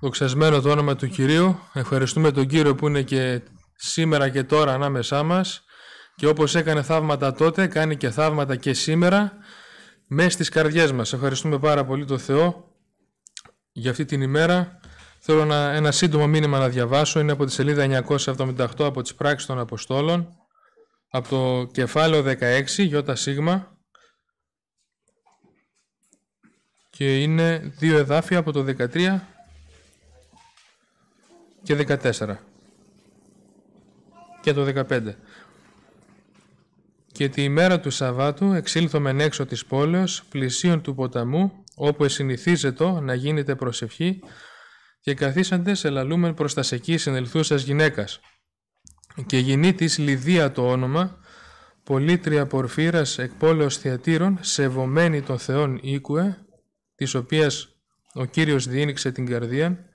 Δοξασμένο το όνομα του Κυρίου. Ευχαριστούμε τον Κύριο που είναι και σήμερα και τώρα ανάμεσά μας και όπως έκανε θαύματα τότε, κάνει και θαύματα και σήμερα μέσα στις καρδιές μας. Ευχαριστούμε πάρα πολύ τον Θεό για αυτή την ημέρα. Θέλω να, ένα σύντομο μήνυμα να διαβάσω. Είναι από τη σελίδα 978 από τις πράξεις των Αποστόλων από το κεφάλαιο 16, Ιώτα Σίγμα και είναι δύο εδάφια από το 13 και 14 και το 15. Και τη ημέρα του Σαββάτου εξήλθομεν έξω της πόλεως πλησίων του ποταμού όπου το να γίνεται προσευχή και σε λαλούμεν προς τα σεκή συνελθούσας γυναίκας. Και γινή της Λιδία το όνομα, πολύτρια πορφύρας εκ πόλεως θεατήρων, σεβωμένη των θεών οίκουε, της οποίας ο Κύριος διήνυξε την καρδία,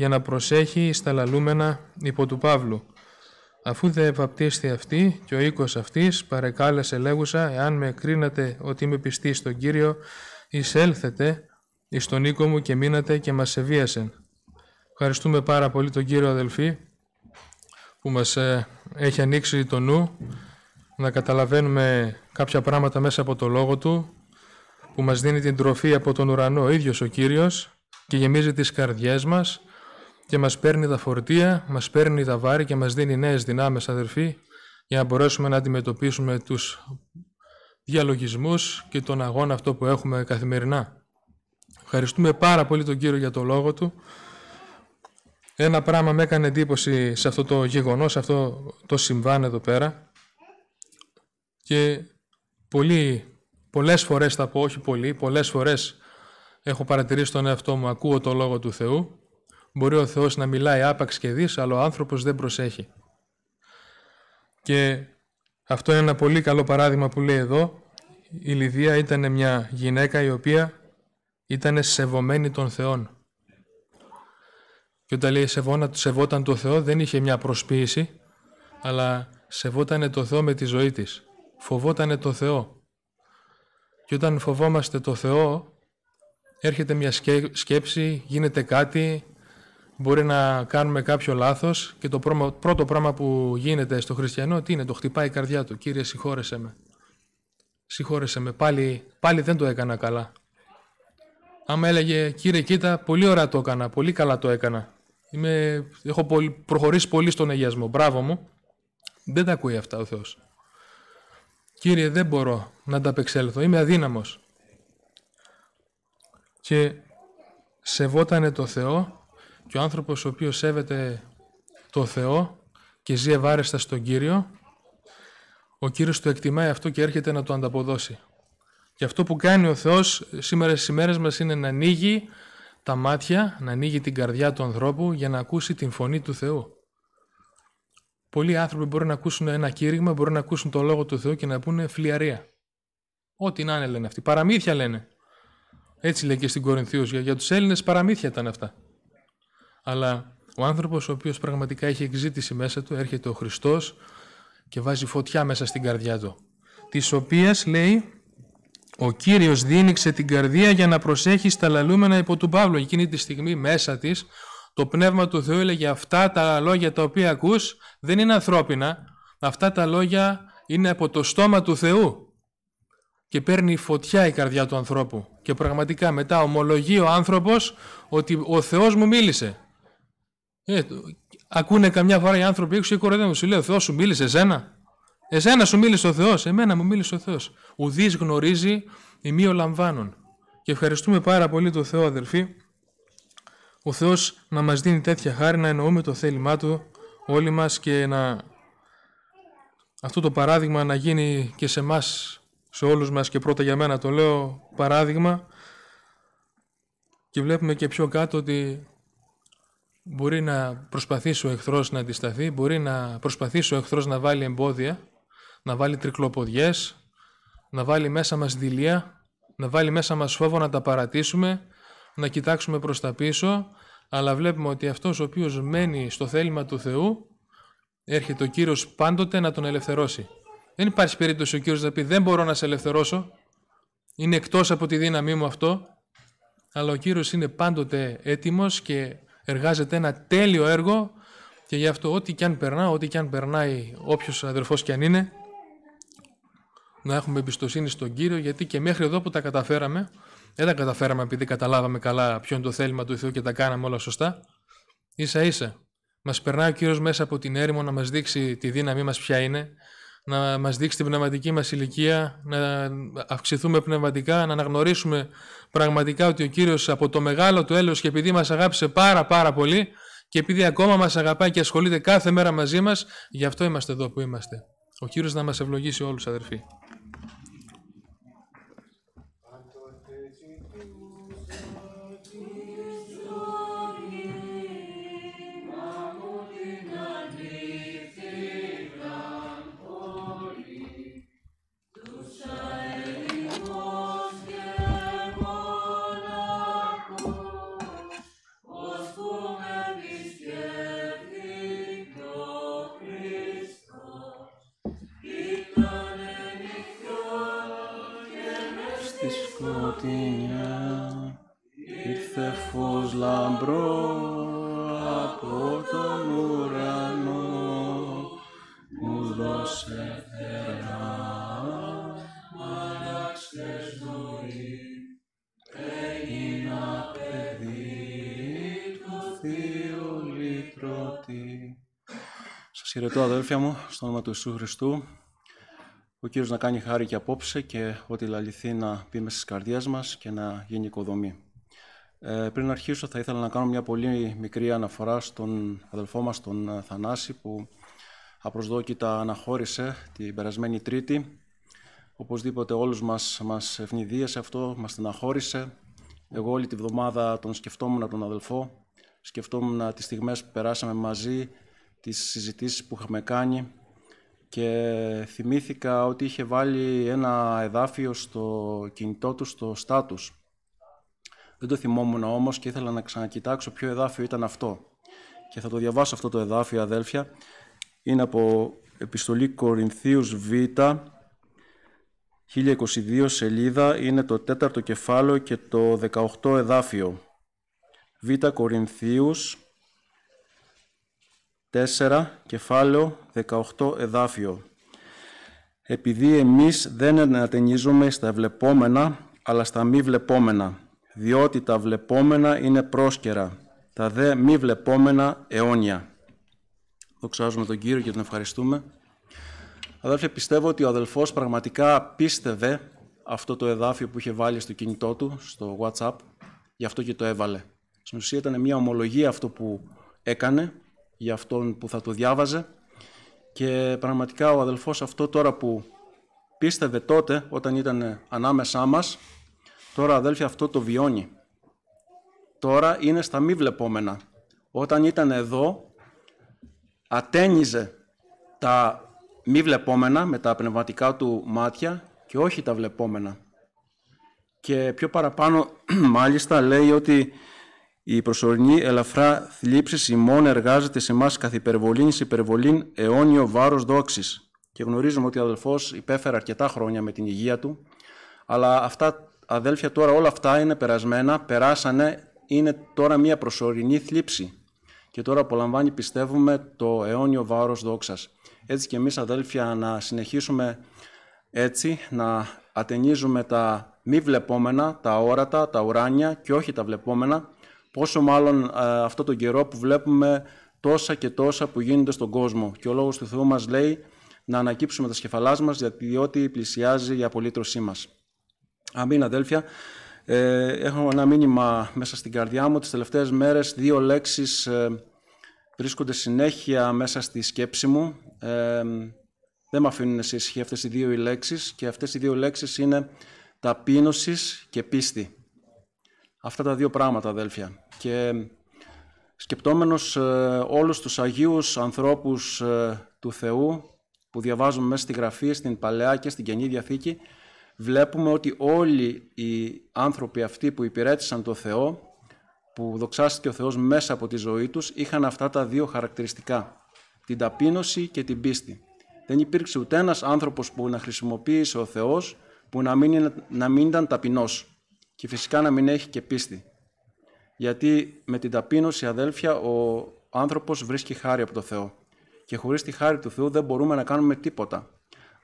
για να προσέχει στα λαλούμενα υπό του Παύλου. Αφού δε βαπτίστη αυτή και ο οίκος αυτής παρεκάλεσε λέγουσα «Εάν με κρίνατε ότι είμαι πιστή στον Κύριο, εισέλθετε εις τον οίκο μου και μείνατε και μας σεβίασεν». Ευχαριστούμε πάρα πολύ τον Κύριο Αδελφή που μας ε, έχει ανοίξει το νου να καταλαβαίνουμε κάποια πράγματα μέσα από το Λόγο Του που μας δίνει την τροφή από τον ουρανό ο ίδιος ο Κύριος και γεμίζει τις καρδιές μας και μας παίρνει τα φορτία, μας παίρνει τα βάρη και μας δίνει νέες δυνάμεις, αδερφοί, για να μπορέσουμε να αντιμετωπίσουμε τους διαλογισμούς και τον αγώνα αυτό που έχουμε καθημερινά. Ευχαριστούμε πάρα πολύ τον Κύριο για το λόγο Του. Ένα πράγμα με έκανε εντύπωση σε αυτό το γεγονός, σε αυτό το συμβάν εδώ πέρα και πολύ, πολλές φορές θα πω, όχι πολύ, πολλές φορές έχω παρατηρήσει τον εαυτό μου, ακούω το Λόγο του Θεού Μπορεί ο Θεός να μιλάει άπαξ και δεις, αλλά ο άνθρωπος δεν προσέχει. Και αυτό είναι ένα πολύ καλό παράδειγμα που λέει εδώ. Η Λιδία ήταν μια γυναίκα η οποία ήταν σεβωμένη των Θεών. Και όταν λέει σεβόνα, σεβόταν το Θεό δεν είχε μια προσποίηση, αλλά σεβότανε το Θεό με τη ζωή της. Φοβότανε το Θεό. Και όταν φοβόμαστε το Θεό, έρχεται μια σκέψη, γίνεται κάτι, μπορεί να κάνουμε κάποιο λάθος και το πρώτο πράγμα που γίνεται στο χριστιανό τι είναι, το χτυπάει η καρδιά του. Κύριε συγχώρεσέ με. Συγχώρεσέ με, πάλι, πάλι δεν το έκανα καλά. Άμα έλεγε κύριε κοίτα, πολύ ωραία το έκανα, πολύ καλά το έκανα. Είμαι, έχω προχωρήσει πολύ στον αγιασμό, μπράβο μου. Δεν τα ακούει αυτά ο Θεός. Κύριε δεν μπορώ να ανταπεξέλθω, είμαι αδύναμος. Και σεβότανε το Θεό και ο άνθρωπος ο οποίος σέβεται το Θεό και ζει ευάρεστα στον Κύριο, ο Κύριος του εκτιμάει αυτό και έρχεται να το ανταποδώσει. Και αυτό που κάνει ο Θεός σήμερα στις ημέρες μας είναι να ανοίγει τα μάτια, να ανοίγει την καρδιά του ανθρώπου για να ακούσει την φωνή του Θεού. Πολλοί άνθρωποι μπορεί να ακούσουν ένα κήρυγμα, μπορούν να ακούσουν το λόγο του Θεού και να πούνε φλιαρία. Ό,τι να είναι λένε αυτοί. Παραμύθια λένε. Έτσι λέει και στην Κορινθίους. Για, για τους παραμύθια ήταν αυτά αλλά ο άνθρωπος ο οποίος πραγματικά έχει εξήτηση μέσα του, έρχεται ο Χριστός και βάζει φωτιά μέσα στην καρδιά του, της οποίας λέει ο Κύριος δίνηξε την καρδία για να προσέχεις τα λαλούμενα υπό του Παύλου. Εκείνη τη στιγμή μέσα της το Πνεύμα του Θεού έλεγε αυτά τα λόγια τα οποία ακούς δεν είναι ανθρώπινα, αυτά τα λόγια είναι από το στόμα του Θεού και παίρνει φωτιά η καρδιά του ανθρώπου. Και πραγματικά μετά ομολογεί ο άνθρωπος ότι ο Θεός μου μίλησε. Ε, ακούνε καμιά φορά οι άνθρωποι έξω και κοροϊδεύουν. Σου λέει ο Θεός σου μίλησε εσένα. Εσένα σου μίλησε ο Θεός. Εμένα μου μίλησε ο Θεός. Ουδή γνωρίζει η μη λαμβάνων. Και ευχαριστούμε πάρα πολύ τον Θεό, αδελφοί. Ο Θεός να μας δίνει τέτοια χάρη να εννοούμε το θέλημά του όλοι μας και να αυτό το παράδειγμα να γίνει και σε εμάς, σε όλους μας και πρώτα για μένα το λέω παράδειγμα και βλέπουμε και πιο κάτω ότι Μπορεί να προσπαθήσει ο εχθρός να αντισταθεί, μπορεί να προσπαθήσει ο εχθρός να βάλει εμπόδια, να βάλει τρικλοποδιές, να βάλει μέσα μας δειλία, να βάλει μέσα μας φόβο να τα παρατήσουμε, να κοιτάξουμε προς τα πίσω, αλλά βλέπουμε ότι αυτός ο οποίος μένει στο θέλημα του Θεού, έρχεται ο Κύριος πάντοτε να τον ελευθερώσει. Δεν υπάρχει περίπτωση ο Κύριος να πει «Δεν μπορώ να σε ελευθερώσω, είναι εκτός από τη δύναμή μου αυτό», αλλά ο Κύριος είναι πάντοτε έτοιμος και εργάζεται ένα τέλειο έργο και γι' αυτό ό,τι και αν περνά, ό,τι και αν περνάει όποιος αδερφός και αν είναι, να έχουμε εμπιστοσύνη στον Κύριο, γιατί και μέχρι εδώ που τα καταφέραμε, δεν τα καταφέραμε επειδή καταλάβαμε καλά ποιο είναι το θέλημα του Θεού και τα κάναμε όλα σωστά. Ίσα ίσα. Μας περνάει ο Κύριος μέσα από την έρημο να μας δείξει τη δύναμή μας ποια είναι, να μας δείξει την πνευματική μας ηλικία, να αυξηθούμε πνευματικά, να αναγνωρίσουμε πραγματικά ότι ο Κύριος από το μεγάλο του έλεος και επειδή μας αγάπησε πάρα πάρα πολύ και επειδή ακόμα μας αγαπάει και ασχολείται κάθε μέρα μαζί μας, γι' αυτό είμαστε εδώ που είμαστε. Ο Κύριος να μας ευλογήσει όλους αδερφοί. Στο όνομα του Ιησού Χριστού, ο Κύριος να κάνει χάρη και απόψε και ότι λαληθεί να πει μέσα στις καρδιές μας και να γίνει οικοδομή. Ε, πριν αρχίσω θα ήθελα να κάνω μια πολύ μικρή αναφορά στον αδελφό μας τον ε, Θανάση που απροσδόκητα αναχώρησε την περασμένη Τρίτη. Οπωσδήποτε όλους μας, μας ευνηδίασε αυτό, μας την Εγώ όλη τη βδομάδα τον σκεφτόμουν τον αδελφό, σκεφτόμουν τις στιγμές που περάσαμε μαζί, τις συζητήσεις που είχαμε κάνει και θυμήθηκα ότι είχε βάλει ένα εδάφιο στο κινητό του στο status. Δεν το θυμόμουν όμως και ήθελα να ξανακοιτάξω ποιο εδάφιο ήταν αυτό. Και θα το διαβάσω αυτό το εδάφιο, αδέλφια. Είναι από Επιστολή Κορινθίους Β, 1022 σελίδα, είναι το τέταρτο κεφάλαιο και το 18 εδάφιο. Β Κορινθίους 4, κεφάλαιο 18 εδάφιο. Επειδή εμείς δεν ανατενίζουμε στα βλεπόμενα, αλλά στα μη βλεπόμενα, διότι τα βλεπόμενα είναι πρόσκαιρα, τα δε μη βλεπόμενα αιώνια. Δοξάζουμε τον Κύριο και τον ευχαριστούμε. Αδέλφια, πιστεύω ότι ο αδελφός πραγματικά πίστευε αυτό το εδάφιο που είχε βάλει στο κινητό του, στο WhatsApp, γι' αυτό και το έβαλε. Στην ουσία ήταν μια ομολογία αυτό που έκανε για αυτόν που θα το διάβαζε και πραγματικά ο αδελφός αυτό τώρα που πίστευε τότε όταν ήταν ανάμεσά μας, τώρα αδέλφια αυτό το βιώνει. Τώρα είναι στα μη βλεπόμενα. Όταν ήταν εδώ, ατένιζε τα μη βλεπόμενα με τα πνευματικά του μάτια και όχι τα βλεπόμενα. Και πιο παραπάνω μάλιστα λέει ότι η προσωρινή ελαφρά θλίψης ημών εργάζεται σε εμάς καθ' υπερβολήν εις υπερβολήν αιώνιο βάρος δόξης. Και γνωρίζουμε ότι ο αδελφός υπέφερε αρκετά χρόνια με την υγεία του, αλλά αυτά, αδέλφια, τώρα όλα αυτά είναι περασμένα, περάσανε, είναι τώρα μια προσωρινή θλίψη. Και τώρα απολαμβάνει, πιστεύουμε, το αιώνιο βάρος δόξας. Έτσι και εμείς, αδέλφια, να συνεχίσουμε έτσι, να ατενίζουμε τα μη βλεπόμενα, τα όρατα, τα ουράνια και όχι τα βλεπόμενα, Πόσο μάλλον ε, αυτό τον καιρό που βλέπουμε τόσα και τόσα που γίνονται στον κόσμο. Και ο λόγος του Θεού μας λέει να ανακύψουμε τα σκεφαλάς μας, διότι πλησιάζει η απολύτρωσή μας. Αμήν, αδέλφια. Ε, έχω ένα μήνυμα μέσα στην καρδιά μου. Τις τελευταίες μέρες δύο λέξεις ε, βρίσκονται συνέχεια μέσα στη σκέψη μου. Ε, δεν με αφήνουν σε ισχύ αυτές οι δύο λέξεις και αυτές οι δύο λέξεις είναι ταπείνωσης και πίστη αυτά τα δύο πράγματα, αδέλφια. Και σκεπτόμενος ε, όλους τους Αγίους ανθρώπους ε, του Θεού που διαβάζουμε μέσα στη Γραφή, στην Παλαιά και στην Καινή Διαθήκη, βλέπουμε ότι όλοι οι άνθρωποι αυτοί που υπηρέτησαν το Θεό, που δοξάστηκε ο Θεός μέσα από τη ζωή τους, είχαν αυτά τα δύο χαρακτηριστικά, την ταπείνωση και την πίστη. Δεν υπήρξε ούτε ένας άνθρωπος που να χρησιμοποίησε ο Θεός που να μην, να μην ήταν ταπεινός και φυσικά να μην έχει και πίστη. Γιατί με την ταπείνωση, αδέλφια, ο άνθρωπος βρίσκει χάρη από το Θεό. Και χωρίς τη χάρη του Θεού δεν μπορούμε να κάνουμε τίποτα.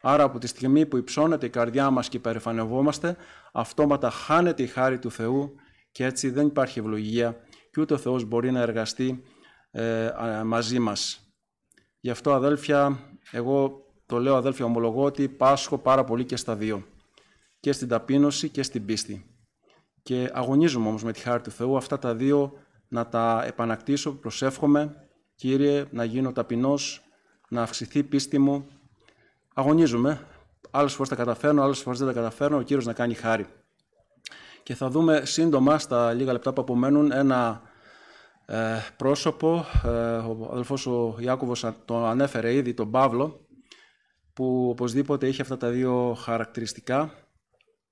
Άρα από τη στιγμή που υψώνεται η καρδιά μας και υπερηφανευόμαστε, αυτόματα χάνεται η χάρη του Θεού και έτσι δεν υπάρχει ευλογία και ούτε ο Θεός μπορεί να εργαστεί ε, μαζί μας. Γι' αυτό αδέλφια, εγώ το λέω αδέλφια ομολογώ ότι πάσχω πάρα πολύ και στα δύο. Και στην ταπείνωση και στην πίστη. Και αγωνίζομαι όμως με τη χάρη του Θεού αυτά τα δύο να τα επανακτήσω, προσεύχομαι, Κύριε, να γίνω ταπεινός, να αυξηθεί η πίστη μου. Αγωνίζομαι. Άλλες φορές τα καταφέρνω, άλλες φορές δεν τα καταφέρνω, ο Κύριος να κάνει χάρη. Και θα δούμε σύντομα, στα λίγα λεπτά που απομένουν, ένα ε, πρόσωπο, ε, ο αδελφός ο Ιάκωβος το ανέφερε ήδη, τον Παύλο, που οπωσδήποτε είχε αυτά τα δύο χαρακτηριστικά.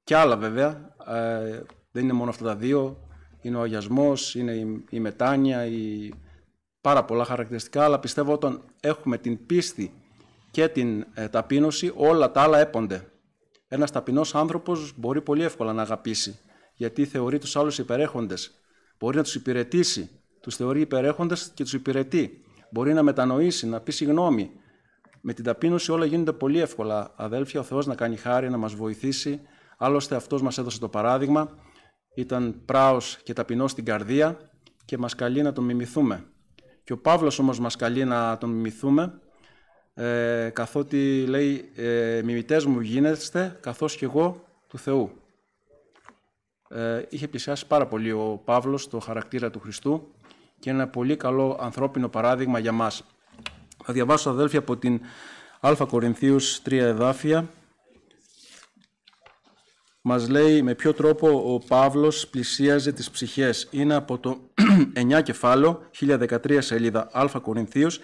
Και άλλα βέβαια, ε, δεν είναι μόνο αυτά τα δύο. Είναι ο αγιασμός, είναι η, η μετάνοια, η... πάρα πολλά χαρακτηριστικά, αλλά πιστεύω όταν έχουμε την πίστη και την ε, ταπείνωση, όλα τα άλλα έπονται. Ένας ταπεινός άνθρωπος μπορεί πολύ εύκολα να αγαπήσει, γιατί θεωρεί τους άλλους υπερέχοντες. Μπορεί να τους υπηρετήσει, τους θεωρεί υπερέχοντες και τους υπηρετεί. Μπορεί να μετανοήσει, να πει συγγνώμη. Με την ταπείνωση όλα γίνονται πολύ εύκολα. Αδέλφια, ο Θεός να κάνει χάρη, να μας βοηθήσει. Άλλωστε αυτός μας έδωσε το παράδειγμα ήταν πράος και ταπεινός στην καρδία και μας καλεί να τον μιμηθούμε. Και ο Παύλος όμως μας καλεί να τον μιμηθούμε ε, καθότι λέει ε, «Μιμητές μου γίνεστε καθώς και εγώ του Θεού». Ε, είχε πλησιάσει πάρα πολύ ο Παύλος το χαρακτήρα του Χριστού και είναι ένα πολύ καλό ανθρώπινο παράδειγμα για μας. Θα διαβάσω αδέλφια από την Α Κορινθίους 3 εδάφια μας λέει με ποιο τρόπο ο Παύλος πλησίαζε τις ψυχές. Είναι από το 9 κεφάλαιο, 1013 σελίδα Α Κορινθίους,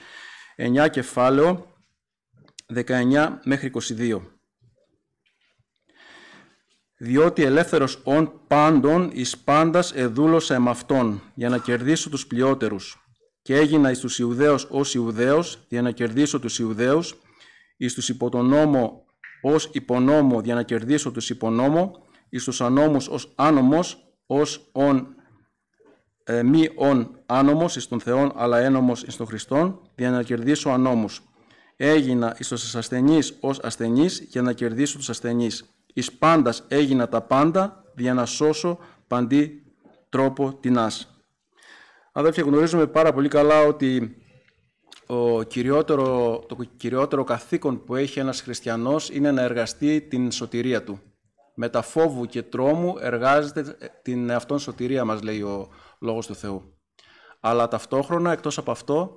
9 κεφάλαιο, 19 μέχρι 22. Διότι ελεύθερος ον πάντων εις πάντας εδούλωσα εμ' για να κερδίσω τους πλειότερους. Και έγινα εις τους Ιουδαίους ως Ιουδαίος, για να κερδίσω τους Ιουδαίους, εις τους υπό τον νόμο Ως υπονόμο για να κερδίσω τους υπονόμο, εις τους ανόμους ως άνομος, ως ον ε, μη ον άνομος εις τον Θεόν, αλλά ένομος εις τον Χριστόν, για να κερδίσω ανόμους. Έγινα εις τους ασθενείς ως ασθενείς, για να κερδίσω τους ασθενείς. Εις πάντας έγινα τα πάντα, για να σώσω παντή τρόπο τεινάς. Αδέρφια, γνωρίζουμε πάρα πολύ καλά ότι ο κυριότερο, το κυριότερο καθήκον που έχει ένας χριστιανός είναι να εργαστεί την σωτηρία του. Με τα φόβου και τρόμου εργάζεται την αυτόν σωτηρία, μας λέει ο Λόγος του Θεού. Αλλά ταυτόχρονα, εκτός από αυτό,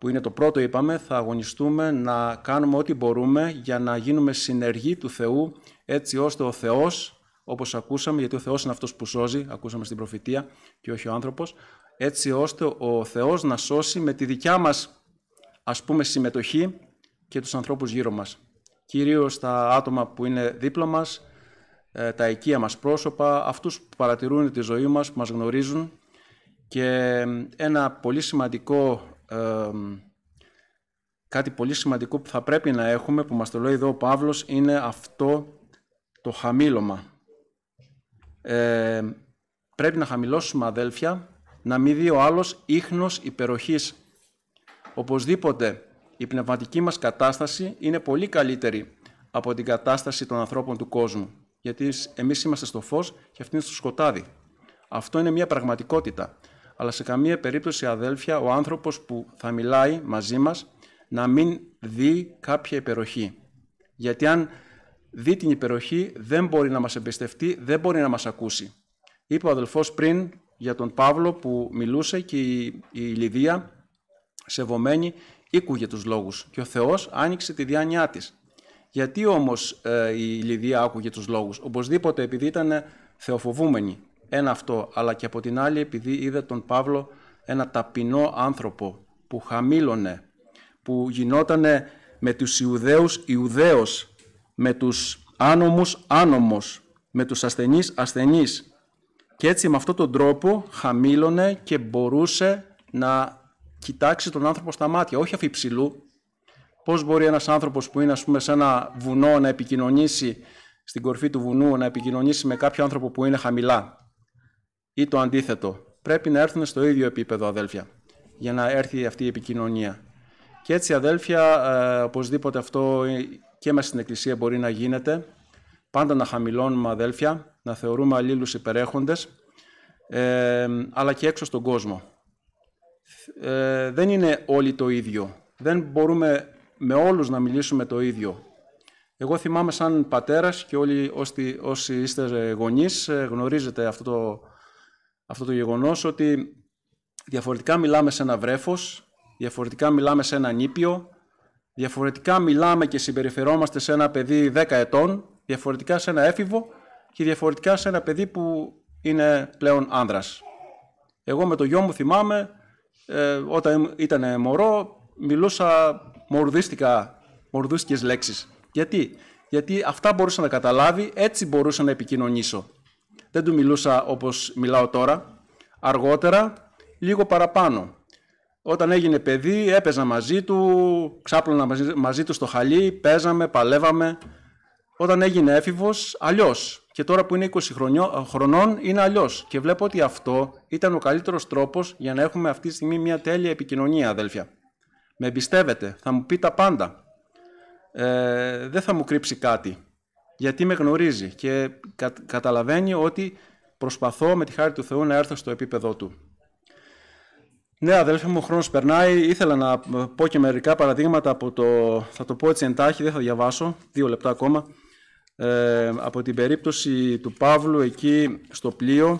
που είναι το πρώτο είπαμε, θα αγωνιστούμε να κάνουμε ό,τι μπορούμε για να γίνουμε συνεργοί του Θεού, έτσι ώστε ο Θεός, όπως ακούσαμε, γιατί ο Θεός είναι αυτός που σώζει, ακούσαμε στην προφητεία και όχι ο άνθρωπος, έτσι ώστε ο Θεός να σώσει με τη δικιά μας ας πούμε, συμμετοχή και τους ανθρώπους γύρω μας. Κυρίως τα άτομα που είναι δίπλα μας, ε, τα οικεία μας πρόσωπα, αυτούς που παρατηρούν τη ζωή μας, που μας γνωρίζουν και ένα πολύ σημαντικό, ε, κάτι πολύ σημαντικό που θα πρέπει να έχουμε, που μας το λέει εδώ ο Παύλος, είναι αυτό το χαμήλωμα. Ε, πρέπει να χαμηλώσουμε αδέλφια, να μην δει ο άλλος ίχνος υπεροχής Οπωσδήποτε, η πνευματική μας κατάσταση είναι πολύ καλύτερη από την κατάσταση των ανθρώπων του κόσμου, γιατί εμείς είμαστε στο φως και αυτοί είναι στο σκοτάδι. Αυτό είναι μια πραγματικότητα. Αλλά σε καμία περίπτωση, αδέλφια, ο άνθρωπος που θα μιλάει μαζί μας να μην δει κάποια υπεροχή. Γιατί αν δει την υπεροχή, δεν μπορεί να μας εμπιστευτεί, δεν μπορεί να μας ακούσει. Είπε ο αδελφός πριν για τον Παύλο που μιλούσε και η Λιδία σεβομένη, ήκουγε τους λόγους και ο Θεός άνοιξε τη διάνοιά της. Γιατί όμως ε, η Λιδία άκουγε τους λόγους. Οπωσδήποτε επειδή ήταν θεοφοβούμενη. Ένα αυτό, αλλά και από την άλλη επειδή είδε τον Παύλο ένα ταπεινό άνθρωπο που χαμήλωνε, που γινότανε με τους Ιουδαίους Ιουδαίος, με τους άνομους άνομος, με τους ασθενείς ασθενείς. Και έτσι με αυτόν τον τρόπο χαμήλωνε και μπορούσε να κοιτάξει τον άνθρωπο στα μάτια, όχι αφιψηλού. Πώς μπορεί ένας άνθρωπος που είναι ας πούμε, σε ένα βουνό να επικοινωνήσει στην κορφή του βουνού, να επικοινωνήσει με κάποιο άνθρωπο που είναι χαμηλά ή το αντίθετο. Πρέπει να έρθουν στο ίδιο επίπεδο, αδέλφια, για να έρθει αυτή η επικοινωνία. Και έτσι, αδέλφια, ε, οπωσδήποτε αυτό ε, και μέσα στην Εκκλησία μπορεί να γίνεται. Πάντα να χαμηλώνουμε, αδέλφια, να θεωρούμε αλλήλους υπερέχοντες ε, αλλά και έξω στον κόσμο. Ε, δεν είναι όλοι το ίδιο. Δεν μπορούμε με όλους να μιλήσουμε το ίδιο. Εγώ θυμάμαι σαν πατέρας και όλοι όσοι, είστε γονείς ε, γνωρίζετε αυτό το, αυτό το γεγονός ότι διαφορετικά μιλάμε σε ένα βρέφος, διαφορετικά μιλάμε σε ένα νήπιο, διαφορετικά μιλάμε και συμπεριφερόμαστε σε ένα παιδί 10 ετών, διαφορετικά σε ένα έφηβο και διαφορετικά σε ένα παιδί που είναι πλέον άνδρας. Εγώ με το γιο μου θυμάμαι ε, όταν ήταν μωρό μιλούσα μορδίστικα, μορδούστικες λέξεις. Γιατί? Γιατί αυτά μπορούσα να καταλάβει, έτσι μπορούσα να επικοινωνήσω. Δεν του μιλούσα όπως μιλάω τώρα. Αργότερα, λίγο παραπάνω. Όταν έγινε παιδί, έπαιζα μαζί του, ξάπλωνα μαζί, μαζί του στο χαλί, παίζαμε, παλεύαμε. Όταν έγινε έφηβος, αλλιώς και τώρα που είναι 20 ε, χρονών είναι αλλιώς. Και βλέπω ότι αυτό ήταν ο καλύτερος τρόπος για να έχουμε αυτή τη στιγμή μια τέλεια επικοινωνία, αδέλφια. Με εμπιστεύετε, θα μου πει τα πάντα. Ε, δεν θα μου κρύψει κάτι, γιατί με γνωρίζει και κα, καταλαβαίνει ότι προσπαθώ με τη χάρη του Θεού να έρθω στο επίπεδό του. Ναι, αδέλφια μου, ο χρόνος περνάει. Ήθελα να ε, πω και μερικά παραδείγματα από το... Θα το πω έτσι εντάχει, δεν θα διαβάσω. Δύο λεπτά ακόμα. Ε, από την περίπτωση του Παύλου εκεί στο πλοίο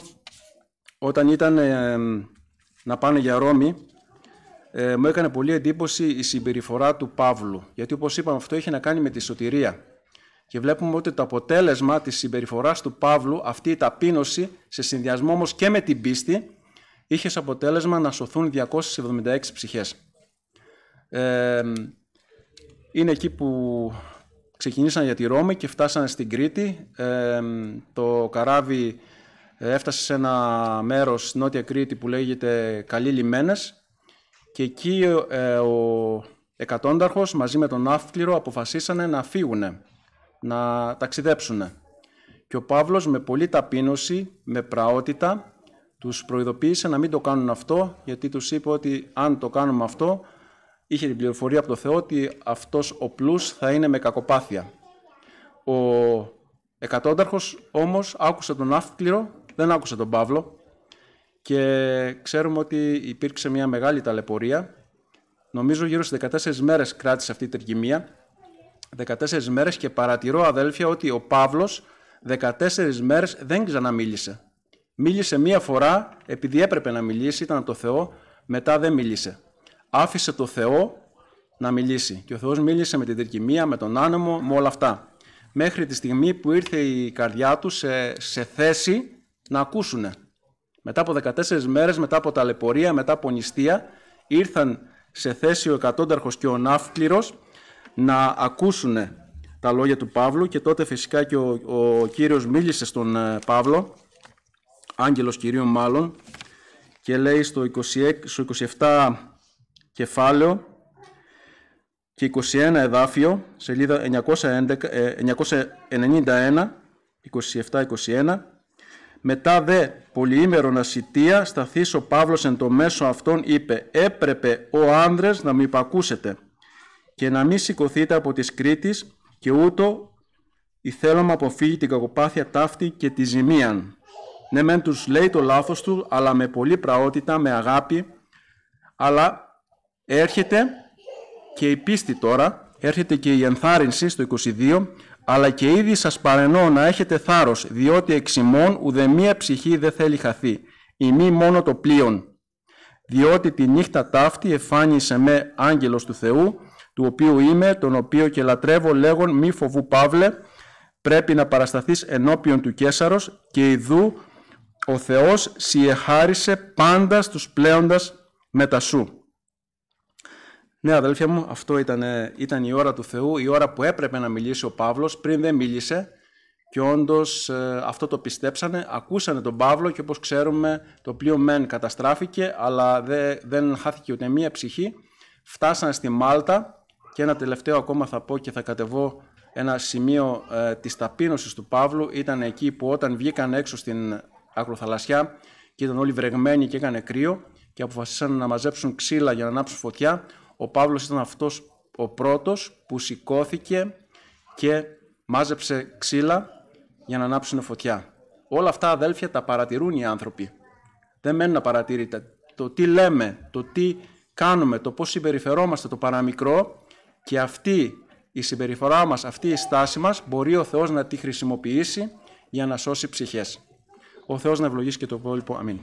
όταν ήταν ε, να πάνε για Ρώμη ε, μου έκανε πολύ εντύπωση η συμπεριφορά του Παύλου γιατί όπως είπαμε αυτό είχε να κάνει με τη σωτηρία και βλέπουμε ότι το αποτέλεσμα της συμπεριφοράς του Παύλου αυτή η ταπείνωση σε συνδυασμό όμως και με την πίστη είχε σε αποτέλεσμα να σωθούν 276 ψυχές. είναι εκεί που ξεκινήσαν για τη Ρώμη και φτάσανε στην Κρήτη. Ε, το καράβι ε, έφτασε σε ένα μέρος στην Νότια Κρήτη που λέγεται Καλή Λιμένες και εκεί ε, ο εκατόνταρχος μαζί με τον Άφκληρο αποφασίσανε να φύγουν, να ταξιδέψουν. Και ο Παύλος με πολύ ταπείνωση, με πραότητα, τους προειδοποίησε να μην το κάνουν αυτό, γιατί τους είπε ότι αν το κάνουμε αυτό είχε την πληροφορία από το Θεό ότι αυτός ο πλούς θα είναι με κακοπάθεια. Ο εκατόνταρχος όμως άκουσε τον Αύκληρο, δεν άκουσε τον Παύλο και ξέρουμε ότι υπήρξε μια μεγάλη ταλαιπωρία. Νομίζω γύρω στις 14 μέρες κράτησε αυτή η τεργημία. 14 μέρες και παρατηρώ αδέλφια ότι ο Παύλος 14 μέρες δεν ξαναμίλησε. Μίλησε μία φορά επειδή έπρεπε να μιλήσει, ήταν από το Θεό, μετά δεν μίλησε άφησε το Θεό να μιλήσει. Και ο Θεός μίλησε με την τρικυμία, με τον άνεμο, με όλα αυτά. Μέχρι τη στιγμή που ήρθε η καρδιά του σε, θέση να ακούσουνε. Μετά από 14 μέρες, μετά από ταλαιπωρία, μετά από νηστεία, ήρθαν σε θέση ο εκατόνταρχος και ο ναύκληρος να ακούσουνε τα λόγια του Παύλου και τότε φυσικά και ο, ο Κύριος μίλησε στον ε, Παύλο, άγγελος Κυρίου μάλλον, και λέει στο, 26, στο 27 κεφάλαιο και 21 εδάφιο, σελίδα 991, 27-21. Ε, Μετά δε πολυήμερον ασυτεία, σταθείς ο Παύλος εν το μέσο αυτόν είπε «Έπρεπε ο άνδρες να μην πακούσετε και να μη σηκωθείτε από τις Κρήτης και ούτω η να αποφύγει την κακοπάθεια ταύτη και τη ζημίαν». Ναι μεν τους λέει το λάθος του αλλά με πολύ πραότητα, με αγάπη αλλά έρχεται και η πίστη τώρα, έρχεται και η ενθάρρυνση στο 22, αλλά και ήδη σας παρενώ να έχετε θάρρος, διότι εξ ημών ουδεμία ψυχή δεν θέλει χαθεί, μη μόνο το πλοίον. Διότι τη νύχτα ταύτη εφάνισε με άγγελος του Θεού, του οποίου είμαι, τον οποίο και λατρεύω, λέγον μη φοβού Παύλε, πρέπει να παρασταθείς ενώπιον του Κέσαρος και ειδού ο Θεός συεχάρισε πάντα στους πλέοντας μετά σου. Ναι, αδέλφια μου, αυτό ήταν, ήταν η ώρα του Θεού, η ώρα που έπρεπε να μιλήσει ο Παύλος, πριν δεν μίλησε και όντως ε, αυτό το πιστέψανε, ακούσανε τον Παύλο και όπως ξέρουμε το πλοίο μεν καταστράφηκε, αλλά δε, δεν χάθηκε ούτε μία ψυχή. Φτάσανε στη Μάλτα και ένα τελευταίο ακόμα θα πω και θα κατεβώ ένα σημείο ε, της ταπείνωσης του Παύλου ήταν εκεί που όταν βγήκαν έξω στην ακροθαλασσιά και ήταν όλοι βρεγμένοι και έκανε κρύο και αποφασίσαν να μαζέψουν ξύλα για να ανάψουν φωτιά ο Παύλος ήταν αυτός ο πρώτος που σηκώθηκε και μάζεψε ξύλα για να ανάψουν φωτιά. Όλα αυτά αδέλφια τα παρατηρούν οι άνθρωποι. Δεν μένουν να παρατηρείτε Το τι λέμε, το τι κάνουμε, το πώς συμπεριφερόμαστε το παραμικρό και αυτή η συμπεριφορά μας, αυτή η στάση μας μπορεί ο Θεός να τη χρησιμοποιήσει για να σώσει ψυχές. Ο Θεός να ευλογήσει και το υπόλοιπο. Αμήν.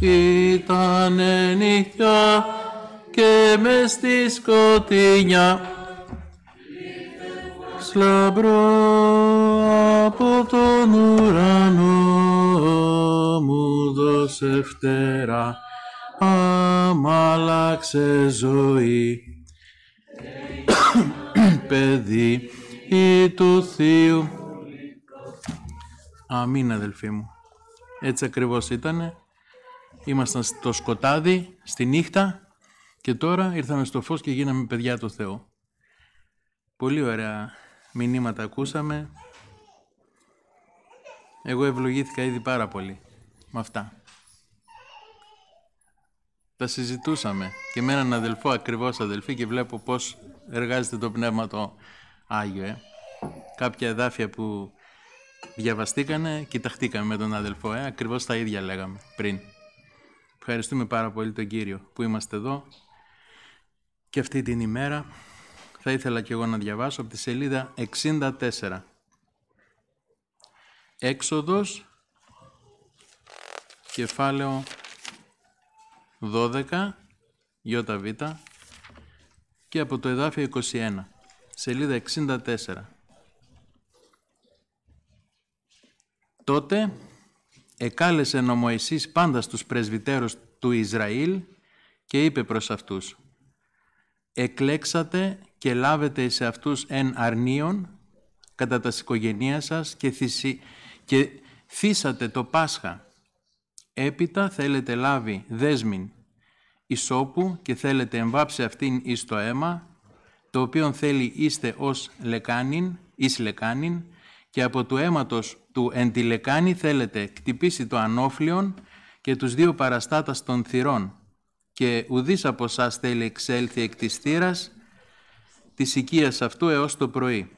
ήταν νύχτα και με στη σκοτεινιά σλαμπρό από τον ουρανό μου δώσε φτερά άμα αλλάξε ζωή παιδί ή του Θείου Αμήν αδελφοί μου έτσι ακριβώς ήτανε Ήμασταν στο σκοτάδι, στη νύχτα και τώρα ήρθαμε στο φως και γίναμε παιδιά του Θεού. Πολύ ωραία μηνύματα ακούσαμε. Εγώ ευλογήθηκα ήδη πάρα πολύ με αυτά. Τα συζητούσαμε και με έναν αδελφό, ακριβώς αδελφή και βλέπω πώς εργάζεται το Πνεύμα το Άγιο. Ε. Κάποια εδάφια που διαβαστήκανε, κοιταχτήκαμε με τον αδελφό, ε. ακριβώς τα ίδια λέγαμε πριν. Ευχαριστούμε πάρα πολύ τον Κύριο που είμαστε εδώ και αυτή την ημέρα θα ήθελα και εγώ να διαβάσω από τη σελίδα 64. Έξοδος, κεφάλαιο 12, ΙΒ και από το εδάφιο 21, σελίδα 64. Τότε εκάλεσε ο Μωυσής πάντα στους πρεσβυτέρους του Ισραήλ και είπε προς αυτούς «Εκλέξατε και λάβετε σε αυτούς εν αρνίων κατά τας οικογένειάς σας και, θυσι... και θύσατε το Πάσχα. Έπειτα θέλετε λάβει δέσμην ισόπου και θέλετε εμβάψει αυτήν εις το αίμα, το οποίον θέλει είστε ως Λεκάνιν, εις Λεκάνιν, και από του αίματος του εν θέλετε κτυπήσει το ανόφλιον και τους δύο παραστάτας των θυρών και ουδής από εσά θέλει εξέλθει εκ της θύρας της οικίας αυτού έως το πρωί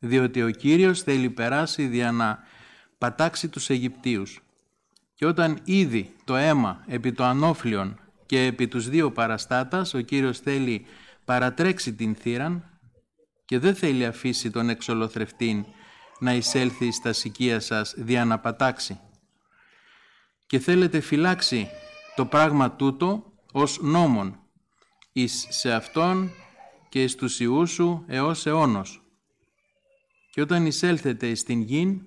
διότι ο Κύριος θέλει περάσει για να πατάξει τους Αιγυπτίους και όταν ήδη το αίμα επί το ανώφλιον και επί τους δύο παραστάτας ο Κύριος θέλει παρατρέξει την θύραν και δεν θέλει αφήσει τον εξολοθρευτήν να εισέλθει στα σικεία σας διαναπατάξει. Και θέλετε φυλάξει το πράγμα τούτο ως νόμον, εις σε αυτόν και εις τους Υιούς σου έως αιώνος. Και όταν εισέλθετε στην γην,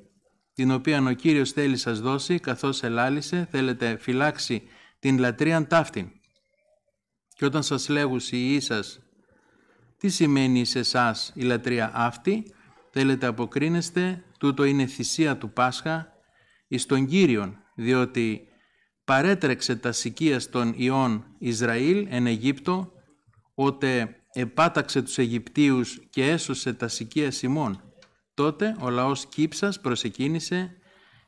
την οποία ο Κύριος θέλει σας δώσει, καθώς ελάλησε, θέλετε φυλάξει την λατρείαν ταύτην. Και όταν σας λέγουν οι σας, τι σημαίνει σε εσάς η λατρεία αυτή, θέλετε αποκρίνεστε, τούτο είναι θυσία του Πάσχα, εις τον Κύριον, διότι παρέτρεξε τα σικίας των ιών Ισραήλ εν Αιγύπτο, ότε επάταξε τους Αιγυπτίους και έσωσε τα σικία Σιμών. Τότε ο λαός Κύψας προσεκίνησε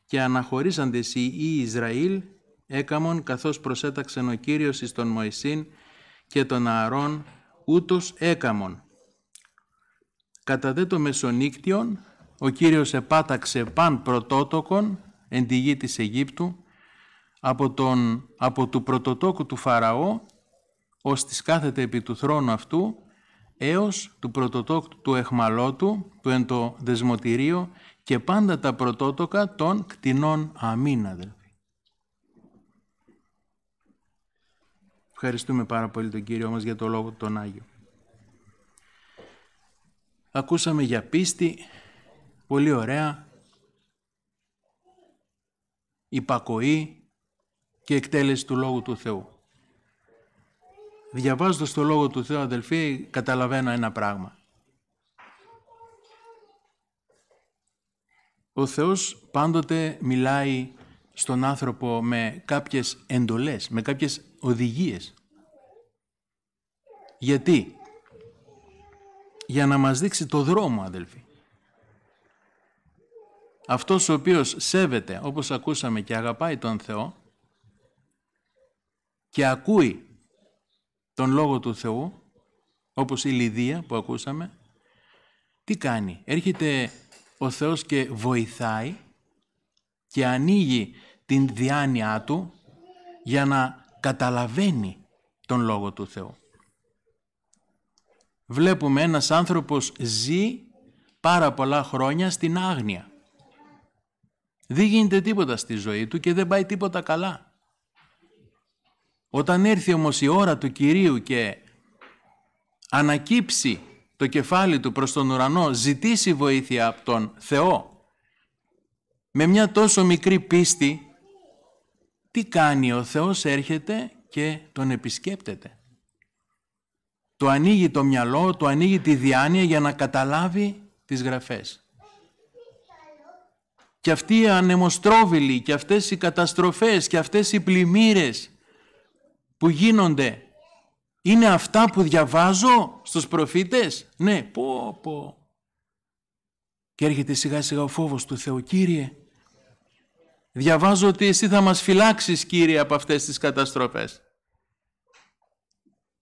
και αναχωρήσαντες οι Ισραήλ έκαμον καθώς προσέταξεν ο Κύριος εις τον Μωυσήν και τον Ααρών ούτως έκαμον Κατά δε το μεσονύκτιον, ο Κύριος επάταξε παν πρωτότοκον εν τη γη της Αιγύπτου από, τον, από του πρωτοτόκου του Φαραώ ως της κάθεται επί του θρόνου αυτού έως του πρωτοτόκου του εχμαλώτου του εν το δεσμοτηρίο και πάντα τα πρωτότοκα των κτηνών αμήν αδελφοί. Ευχαριστούμε πάρα πολύ τον Κύριο μας για το λόγο του τον Άγιο. Ακούσαμε για πίστη, πολύ ωραία, υπακοή και εκτέλεση του Λόγου του Θεού. Διαβάζοντας το Λόγο του Θεού, αδελφοί, καταλαβαίνω ένα πράγμα. Ο Θεός πάντοτε μιλάει στον άνθρωπο με κάποιες εντολές, με κάποιες οδηγίες. Γιατί για να μας δείξει το δρόμο αδελφοί. Αυτός ο οποίος σέβεται όπως ακούσαμε και αγαπάει τον Θεό και ακούει τον Λόγο του Θεού όπως η Λιδία που ακούσαμε τι κάνει. Έρχεται ο Θεός και βοηθάει και ανοίγει την διάνοιά του για να καταλαβαίνει τον Λόγο του Θεού βλέπουμε ένας άνθρωπος ζει πάρα πολλά χρόνια στην άγνοια. Δεν γίνεται τίποτα στη ζωή του και δεν πάει τίποτα καλά. Όταν έρθει όμως η ώρα του Κυρίου και ανακύψει το κεφάλι του προς τον ουρανό, ζητήσει βοήθεια από τον Θεό, με μια τόσο μικρή πίστη, τι κάνει ο Θεός έρχεται και τον επισκέπτεται το ανοίγει το μυαλό, το ανοίγει τη διάνοια για να καταλάβει τις γραφές. Και αυτοί οι ανεμοστρόβιλοι και αυτές οι καταστροφές και αυτές οι πλημμύρες που γίνονται είναι αυτά που διαβάζω στους προφήτες. Ναι, πω πω. Και έρχεται σιγά σιγά ο φόβος του Θεού. Κύριε, διαβάζω ότι εσύ θα μας φυλάξεις Κύριε από αυτές τις καταστροφές.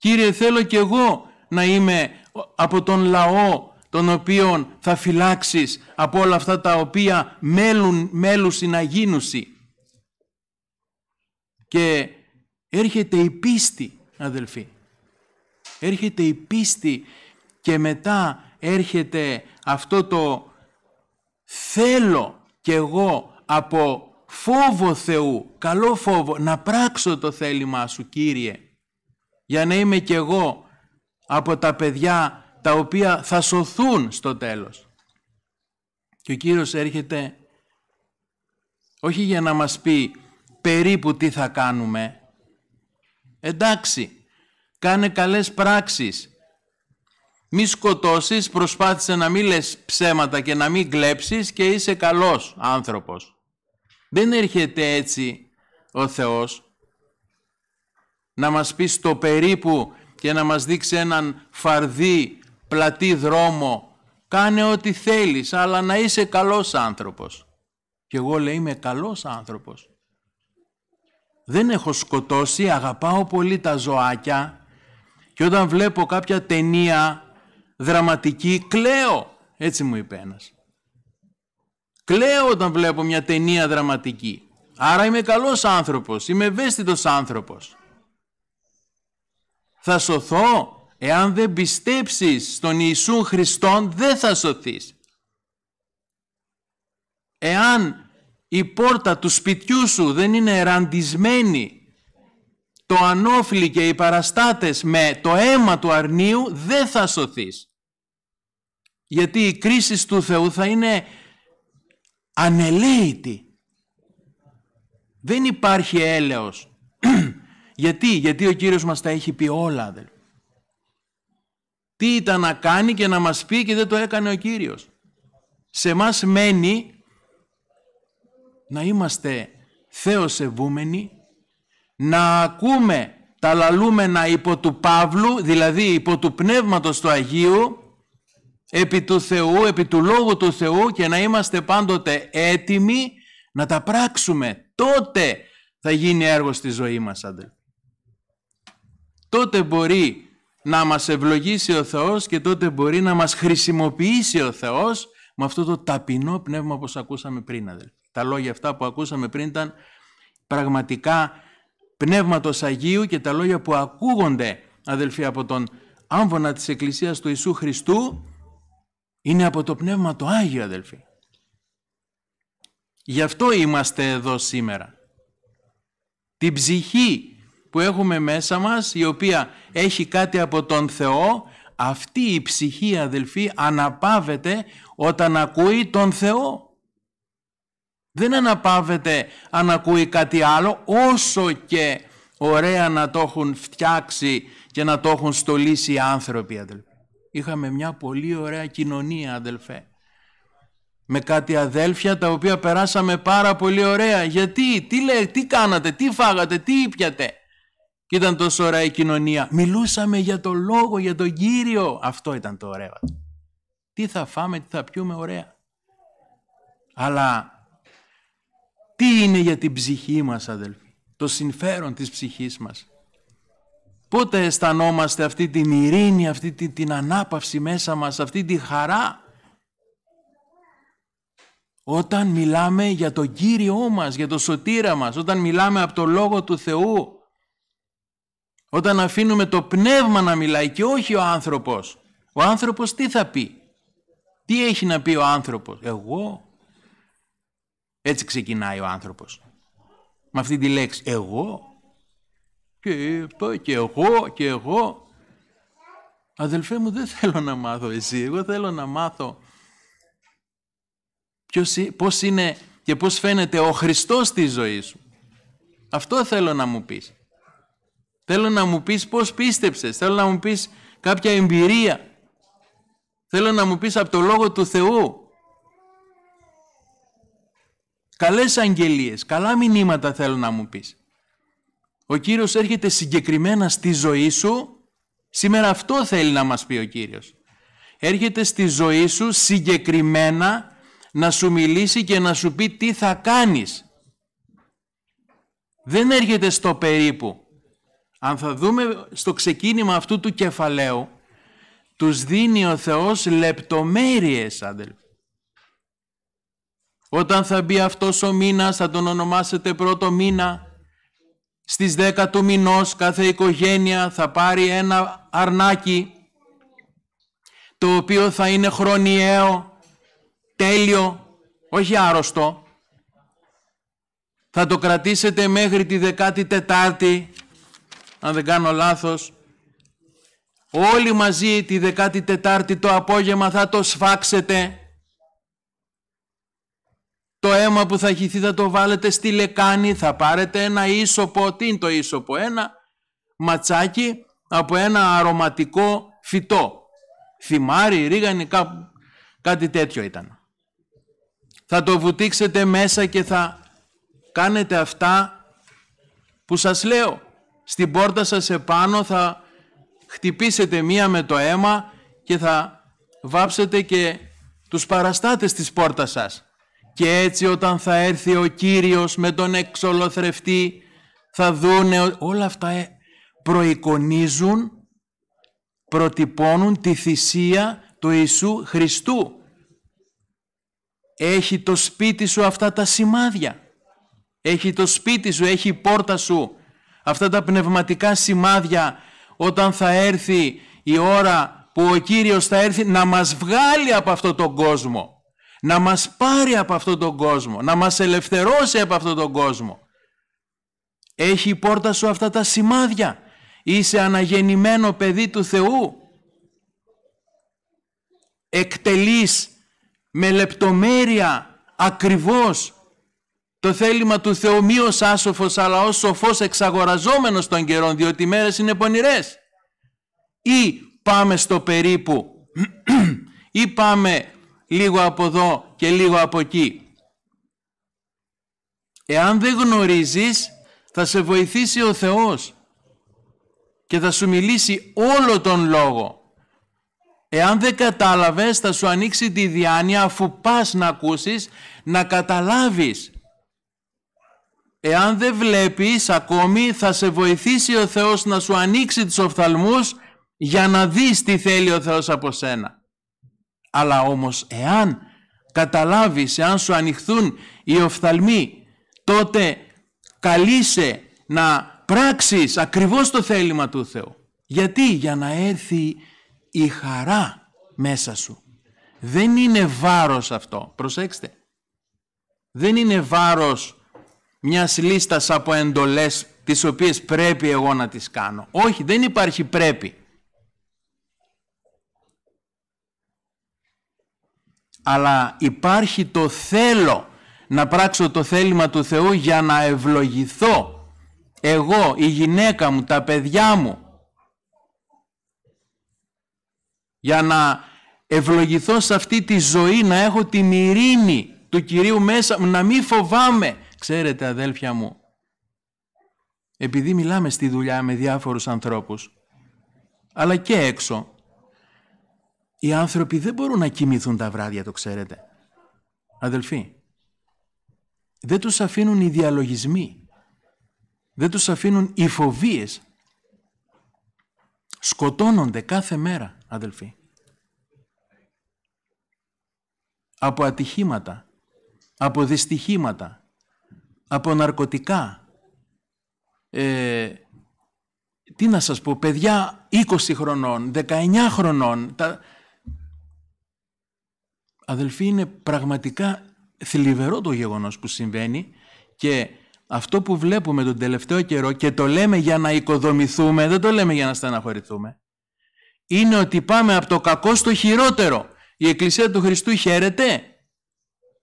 Κύριε θέλω και εγώ να είμαι από τον λαό τον οποίον θα φυλάξεις από όλα αυτά τα οποία μέλουν, μέλουν στην γίνουσι. Και έρχεται η πίστη, αδελφοί. Έρχεται η πίστη και μετά έρχεται αυτό το θέλω και εγώ από φόβο Θεού, καλό φόβο, να πράξω το θέλημά σου Κύριε για να είμαι κι εγώ από τα παιδιά τα οποία θα σωθούν στο τέλος. Και ο Κύριος έρχεται όχι για να μας πει περίπου τι θα κάνουμε. Εντάξει, κάνε καλές πράξεις. Μη σκοτώσεις, προσπάθησε να μην λες ψέματα και να μην κλέψεις και είσαι καλός άνθρωπος. Δεν έρχεται έτσι ο Θεός να μας πεις στο περίπου και να μας δείξει έναν φαρδί πλατή δρόμο. Κάνε ό,τι θέλεις, αλλά να είσαι καλός άνθρωπος. Και εγώ λέει είμαι καλός άνθρωπος. Δεν έχω σκοτώσει, αγαπάω πολύ τα ζωάκια και όταν βλέπω κάποια ταινία δραματική κλαίω. Έτσι μου είπε ένας. Κλαίω όταν βλέπω μια ταινία δραματική. Άρα είμαι καλός άνθρωπος, είμαι ευαίσθητος άνθρωπος θα σωθώ. Εάν δεν πιστέψεις στον Ιησού Χριστόν δεν θα σωθείς. Εάν η πόρτα του σπιτιού σου δεν είναι ραντισμένη το ανώφλι και οι παραστάτες με το αίμα του αρνίου δεν θα σωθείς. Γιατί η κρίση του Θεού θα είναι ανελαίητη. Δεν υπάρχει έλεος. Γιατί, γιατί ο Κύριος μας τα έχει πει όλα αδελφοί. Τι ήταν να κάνει και να μας πει και δεν το έκανε ο Κύριος. Σε μας μένει να είμαστε Θεός να ακούμε τα λαλούμενα υπό του Παύλου, δηλαδή υπό του Πνεύματος του Αγίου, επί του Θεού, επί του Λόγου του Θεού και να είμαστε πάντοτε έτοιμοι να τα πράξουμε. Τότε θα γίνει έργος στη ζωή μας, αδελφοί τότε μπορεί να μας ευλογήσει ο Θεός και τότε μπορεί να μας χρησιμοποιήσει ο Θεός με αυτό το ταπεινό πνεύμα που ακούσαμε πριν αδελφοί. Τα λόγια αυτά που ακούσαμε πριν ήταν πραγματικά πνεύματος Αγίου και τα λόγια που ακούγονται αδελφοί από τον άμβονα της Εκκλησίας του Ιησού Χριστού είναι από το Πνεύμα το Άγιο αδελφοί. Γι' αυτό είμαστε εδώ σήμερα. Την ψυχή που έχουμε μέσα μας, η οποία έχει κάτι από τον Θεό, αυτή η ψυχή αδελφή αναπάβεται όταν ακούει τον Θεό. Δεν αναπάβεται αν ακούει κάτι άλλο, όσο και ωραία να το έχουν φτιάξει και να το έχουν στολίσει οι άνθρωποι, αδελφοί. Είχαμε μια πολύ ωραία κοινωνία, αδελφέ. Με κάτι αδέλφια τα οποία περάσαμε πάρα πολύ ωραία. Γιατί, τι, τι κάνατε, τι φάγατε, τι ήπιατε. Και ήταν τόσο ωραία η κοινωνία. Μιλούσαμε για το λόγο, για τον Κύριο. Αυτό ήταν το ωραίο. Τι θα φάμε, τι θα πιούμε, ωραία. Αλλά τι είναι για την ψυχή μας αδελφοί. Το συμφέρον της ψυχής μας. Πότε αισθανόμαστε αυτή την ειρήνη, αυτή την, την ανάπαυση μέσα μας, αυτή τη χαρά. Όταν μιλάμε για τον Κύριό μας, για τον Σωτήρα μας, όταν μιλάμε από το Λόγο του Θεού, όταν αφήνουμε το πνεύμα να μιλάει και όχι ο άνθρωπος. Ο άνθρωπος τι θα πει. Τι έχει να πει ο άνθρωπος. Εγώ. Έτσι ξεκινάει ο άνθρωπος. Με αυτή τη λέξη. Εγώ. Και αυτό και εγώ και εγώ. Αδελφέ μου δεν θέλω να μάθω εσύ. Εγώ θέλω να μάθω ποιος, πώς είναι και πώς φαίνεται ο Χριστός στη ζωή σου. Αυτό θέλω να μου πεις. Θέλω να μου πεις πώς πίστεψες. Θέλω να μου πεις κάποια εμπειρία. Θέλω να μου πεις από το Λόγο του Θεού. Καλές αγγελίες, καλά μηνύματα θέλω να μου πεις. Ο Κύριος έρχεται συγκεκριμένα στη ζωή σου. Σήμερα αυτό θέλει να μας πει ο Κύριος. Έρχεται στη ζωή σου συγκεκριμένα να σου μιλήσει και να σου πει τι θα κάνεις. Δεν έρχεται στο περίπου. Αν θα δούμε στο ξεκίνημα αυτού του κεφαλαίου, τους δίνει ο Θεός λεπτομέρειες, αδελφοί. Όταν θα μπει αυτός ο μήνας, θα τον ονομάσετε πρώτο μήνα, στις 10 του μηνός κάθε οικογένεια θα πάρει ένα αρνάκι, το οποίο θα είναι χρονιαίο, τέλειο, όχι άρρωστο. Θα το κρατήσετε μέχρι τη 14η αν δεν κάνω λάθος, όλοι μαζί τη 14η το απόγευμα θα το σφάξετε. Το αίμα που θα χυθεί θα το βάλετε στη λεκάνη, θα πάρετε ένα ίσοπο, τι είναι το ίσοπο, ένα ματσάκι από ένα αρωματικό φυτό. Θυμάρι, ρίγανη, κά... κάτι τέτοιο ήταν. Θα το βουτήξετε μέσα και θα κάνετε αυτά που σας λέω στην πόρτα σας επάνω θα χτυπήσετε μία με το αίμα και θα βάψετε και τους παραστάτες της πόρτας σας. Και έτσι όταν θα έρθει ο Κύριος με τον εξολοθρευτή θα δούνε όλα αυτά ε, προεικονίζουν, προτυπώνουν τη θυσία του Ιησού Χριστού. Έχει το σπίτι σου αυτά τα σημάδια. Έχει το σπίτι σου, έχει η πόρτα σου αυτά τα πνευματικά σημάδια όταν θα έρθει η ώρα που ο Κύριος θα έρθει να μας βγάλει από αυτόν τον κόσμο, να μας πάρει από αυτόν τον κόσμο, να μας ελευθερώσει από αυτόν τον κόσμο. Έχει η πόρτα σου αυτά τα σημάδια. Είσαι αναγεννημένο παιδί του Θεού. Εκτελείς με λεπτομέρεια ακριβώς το θέλημα του Θεού ως άσοφος αλλά ως σοφός εξαγοραζόμενος των καιρών διότι οι μέρες είναι πονηρές. Ή πάμε στο περίπου ή πάμε λίγο από εδώ και λίγο από εκεί. Εάν δεν γνωρίζεις θα σε βοηθήσει ο Θεός και θα σου μιλήσει όλο τον λόγο. Εάν δεν κατάλαβες θα σου ανοίξει τη διάνοια αφού πας να ακούσεις να καταλάβεις Εάν δεν βλέπεις ακόμη θα σε βοηθήσει ο Θεός να σου ανοίξει τους οφθαλμούς για να δεις τι θέλει ο Θεός από σένα. Αλλά όμως εάν καταλάβεις, εάν σου ανοιχθούν οι οφθαλμοί, τότε καλείσαι να πράξεις ακριβώς το θέλημα του Θεού. Γιατί, για να έρθει η χαρά μέσα σου. Δεν είναι βάρος αυτό, προσέξτε. Δεν είναι βάρος μιας λίστας από εντολές τις οποίες πρέπει εγώ να τις κάνω. Όχι, δεν υπάρχει πρέπει. Αλλά υπάρχει το θέλω να πράξω το θέλημα του Θεού για να ευλογηθώ εγώ, η γυναίκα μου, τα παιδιά μου. Για να ευλογηθώ σε αυτή τη ζωή, να έχω την ειρήνη του Κυρίου μέσα μου, να μην φοβάμαι, Ξέρετε αδέλφια μου, επειδή μιλάμε στη δουλειά με διάφορους ανθρώπους, αλλά και έξω, οι άνθρωποι δεν μπορούν να κοιμηθούν τα βράδια, το ξέρετε. Αδελφοί, δεν τους αφήνουν οι διαλογισμοί, δεν τους αφήνουν οι φοβίες. Σκοτώνονται κάθε μέρα, αδελφοί. Από ατυχήματα, από δυστυχήματα, από ναρκωτικά. Ε, τι να σας πω, παιδιά 20 χρονών, 19 χρονών. Τα... Αδελφοί, είναι πραγματικά θλιβερό το γεγονός που συμβαίνει και αυτό που βλέπουμε τον τελευταίο καιρό και το λέμε για να οικοδομηθούμε, δεν το λέμε για να στεναχωρηθούμε, είναι ότι πάμε από το κακό στο χειρότερο. Η Εκκλησία του Χριστού χαίρεται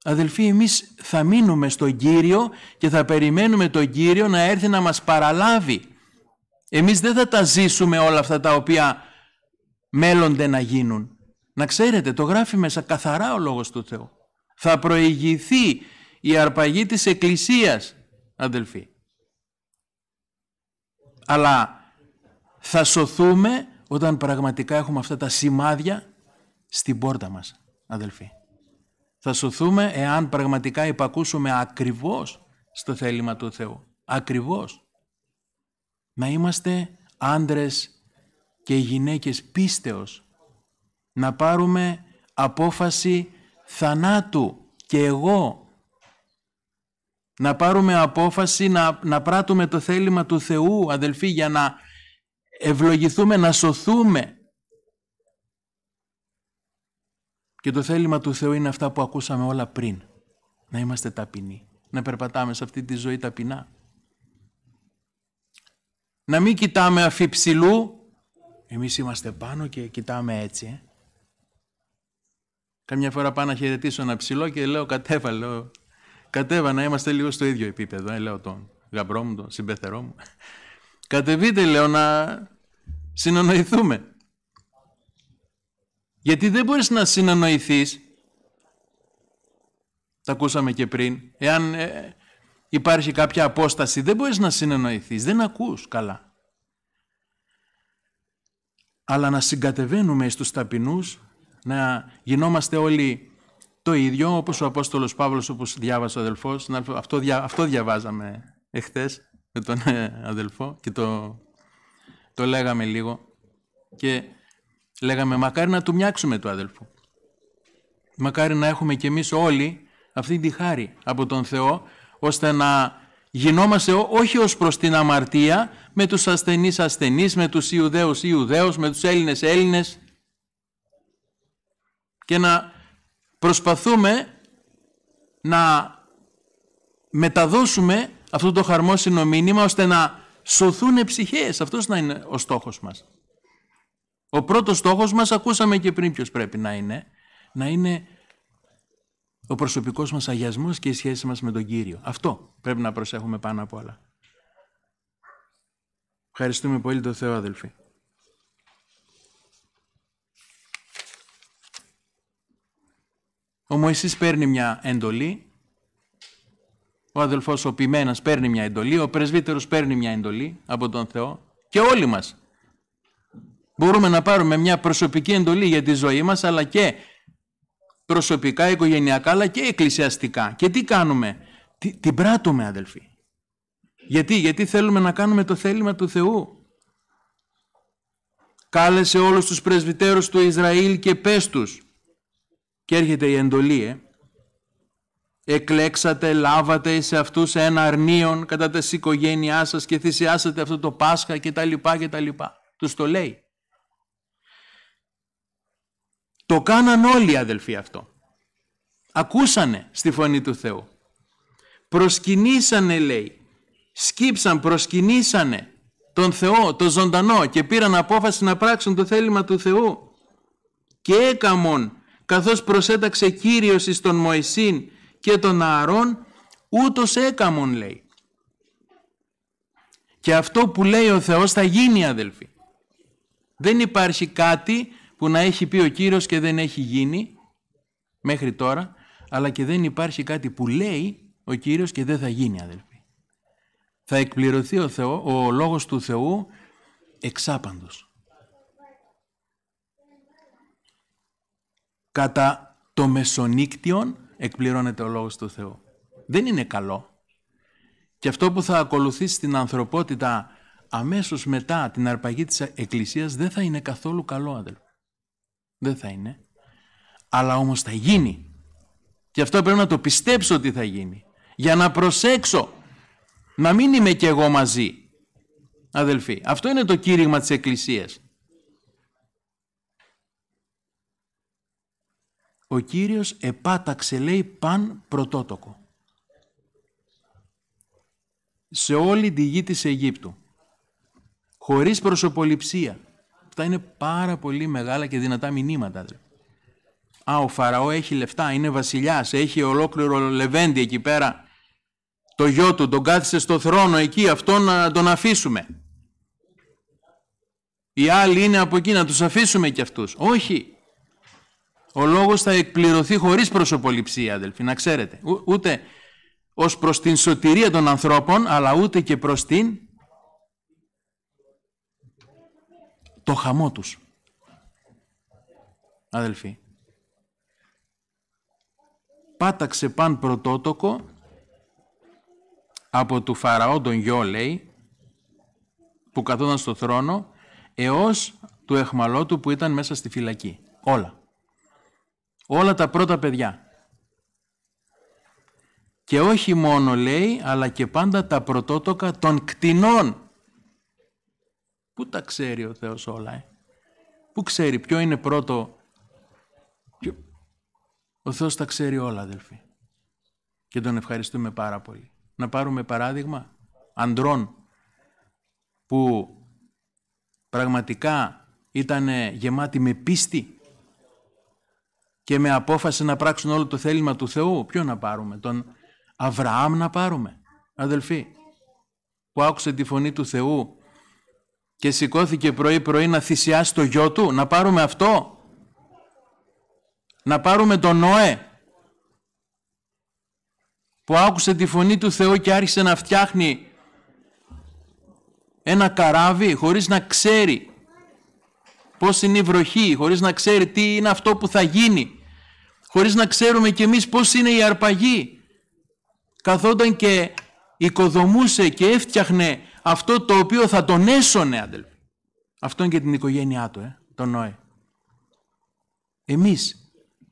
Αδελφοί, εμείς θα μείνουμε στον Κύριο και θα περιμένουμε τον Κύριο να έρθει να μας παραλάβει. Εμείς δεν θα τα ζήσουμε όλα αυτά τα οποία μέλλονται να γίνουν. Να ξέρετε, το γράφει μέσα καθαρά ο Λόγος του Θεού. Θα προηγηθεί η αρπαγή της Εκκλησίας, αδελφοί. Αλλά θα σωθούμε όταν πραγματικά έχουμε αυτά τα σημάδια στην πόρτα μας, αδελφοί. Θα σωθούμε εάν πραγματικά υπακούσουμε ακριβώς στο θέλημα του Θεού. Ακριβώς. Να είμαστε άντρες και γυναίκες πίστεως. Να πάρουμε απόφαση θανάτου και εγώ. Να πάρουμε απόφαση να, να πράττουμε το θέλημα του Θεού, αδελφοί, για να ευλογηθούμε, να σωθούμε Και το θέλημα του Θεού είναι αυτά που ακούσαμε όλα πριν. Να είμαστε ταπεινοί. Να περπατάμε σε αυτή τη ζωή ταπεινά. Να μην κοιτάμε αφιψηλού. Εμείς είμαστε πάνω και κοιτάμε έτσι. Ε. Καμιά φορά πάω να χαιρετήσω ένα ψηλό και λέω κατέβα, λέω, κατέβα να είμαστε λίγο στο ίδιο επίπεδο. Ε, λέω τον γαμπρό μου, τον συμπεθερό μου. Κατεβείτε λέω να συνονοηθούμε. Γιατί δεν μπορείς να συνανοηθείς, τα ακούσαμε και πριν, εάν ε, υπάρχει κάποια απόσταση, δεν μπορείς να συνανοηθείς, δεν ακούς καλά. Αλλά να συγκατεβαίνουμε στους ταπεινούς, να γινόμαστε όλοι το ίδιο, όπως ο Απόστολος Παύλος, όπως διάβασε ο αδελφός, αυτό, δια, διαβάζαμε εχθές με τον ε, αδελφό και το, το λέγαμε λίγο. Και Λέγαμε μακάρι να του μοιάξουμε του αδελφού. Μακάρι να έχουμε κι εμείς όλοι αυτή τη χάρη από τον Θεό, ώστε να γινόμαστε όχι ως προς την αμαρτία, με τους ασθενείς ασθενείς, με τους Ιουδαίους Ιουδαίους, με τους Έλληνες Έλληνες, και να προσπαθούμε να μεταδώσουμε αυτό το χαρμόσυνο μήνυμα ώστε να σωθούν ψυχές. Αυτός να είναι ο στόχος μας. Ο πρώτος στόχος μας, ακούσαμε και πριν ποιος πρέπει να είναι, να είναι ο προσωπικός μας αγιασμός και η σχέση μας με τον Κύριο. Αυτό πρέπει να προσέχουμε πάνω απ' όλα. Ευχαριστούμε πολύ τον Θεό, αδελφοί. Ο Μωυσής παίρνει μια εντολή, ο αδελφός ο ποιμένας παίρνει μια εντολή, ο πρεσβύτερος παίρνει μια εντολή από τον Θεό και όλοι μας Μπορούμε να πάρουμε μια προσωπική εντολή για τη ζωή μας, αλλά και προσωπικά, οικογενειακά, αλλά και εκκλησιαστικά. Και τι κάνουμε. Τι, την πράττουμε, αδελφοί. Γιατί, γιατί θέλουμε να κάνουμε το θέλημα του Θεού. Κάλεσε όλους τους πρεσβυτέρους του Ισραήλ και πες τους. Και έρχεται η εντολή, ε. Εκλέξατε, λάβατε σε αυτούς ένα αρνίον κατά της οικογένειάς σας και θυσιάσατε αυτό το Πάσχα κτλ. Τους το λέει. Το κάναν όλοι οι αδελφοί αυτό. Ακούσανε στη φωνή του Θεού. Προσκυνήσανε λέει. Σκύψαν, προσκυνήσανε τον Θεό, τον ζωντανό και πήραν απόφαση να πράξουν το θέλημα του Θεού. Και έκαμον καθώς προσέταξε Κύριος εις τον Μωυσήν και τον Ααρών, ούτως έκαμον λέει. Και αυτό που λέει ο Θεός θα γίνει αδελφοί. Δεν υπάρχει κάτι που να έχει πει ο Κύριος και δεν έχει γίνει μέχρι τώρα, αλλά και δεν υπάρχει κάτι που λέει ο Κύριος και δεν θα γίνει αδελφοί. Θα εκπληρωθεί ο, Θεό, ο λόγος του Θεού εξάπαντος. Κατά το μεσονύκτιον εκπληρώνεται ο λόγος του Θεού. Δεν είναι καλό. Και αυτό που θα ακολουθήσει την ανθρωπότητα αμέσως μετά την αρπαγή της Εκκλησίας δεν θα είναι καθόλου καλό αδελφοί. Δεν θα είναι. Αλλά όμως θα γίνει. Και αυτό πρέπει να το πιστέψω ότι θα γίνει. Για να προσέξω. Να μην είμαι κι εγώ μαζί. Αδελφοί, αυτό είναι το κήρυγμα της Εκκλησίας. Ο Κύριος επάταξε, λέει, παν πρωτότοκο. Σε όλη τη γη της Αιγύπτου. Χωρίς προσωποληψία Αυτά είναι πάρα πολύ μεγάλα και δυνατά μηνύματα. Α, ο Φαραώ έχει λεφτά, είναι βασιλιάς, έχει ολόκληρο λεβέντι εκεί πέρα. Το γιο του τον κάθισε στο θρόνο εκεί, αυτό να τον αφήσουμε. Οι άλλοι είναι από εκεί, να τους αφήσουμε κι αυτούς. Όχι. Ο λόγος θα εκπληρωθεί χωρίς προσωποληψία, αδελφοί, να ξέρετε. Ούτε ως προς την σωτηρία των ανθρώπων, αλλά ούτε και προς την το χαμό τους. Αδελφοί. Πάταξε παν πρωτότοκο από του Φαραώ τον γιο, λέει, που καθόταν στο θρόνο, έως του εχμαλώτου που ήταν μέσα στη φυλακή. Όλα. Όλα τα πρώτα παιδιά. Και όχι μόνο λέει, αλλά και πάντα τα πρωτότοκα των κτηνών Πού τα ξέρει ο Θεός όλα, ε? Πού ξέρει, ποιο είναι πρώτο. Ο Θεός τα ξέρει όλα, αδελφοί. Και τον ευχαριστούμε πάρα πολύ. Να πάρουμε παράδειγμα αντρών που πραγματικά ήταν γεμάτοι με πίστη και με απόφαση να πράξουν όλο το θέλημα του Θεού. Ποιο να πάρουμε, τον Αβραάμ να πάρουμε, αδελφοί, που άκουσε τη φωνή του Θεού και σηκώθηκε πρωί-πρωί να θυσιάσει το γιο του, να πάρουμε αυτό, να πάρουμε τον Νόε, που άκουσε τη φωνή του Θεού και άρχισε να φτιάχνει ένα καράβι χωρίς να ξέρει πώς είναι η βροχή, χωρίς να ξέρει τι είναι αυτό που θα γίνει, χωρίς να ξέρουμε κι εμείς πώς είναι η αρπαγή. Καθόταν και οικοδομούσε και έφτιαχνε αυτό το οποίο θα τον έσωνε, αδελφοί. είναι και την οικογένειά του, ε, τον Νόε. Εμείς,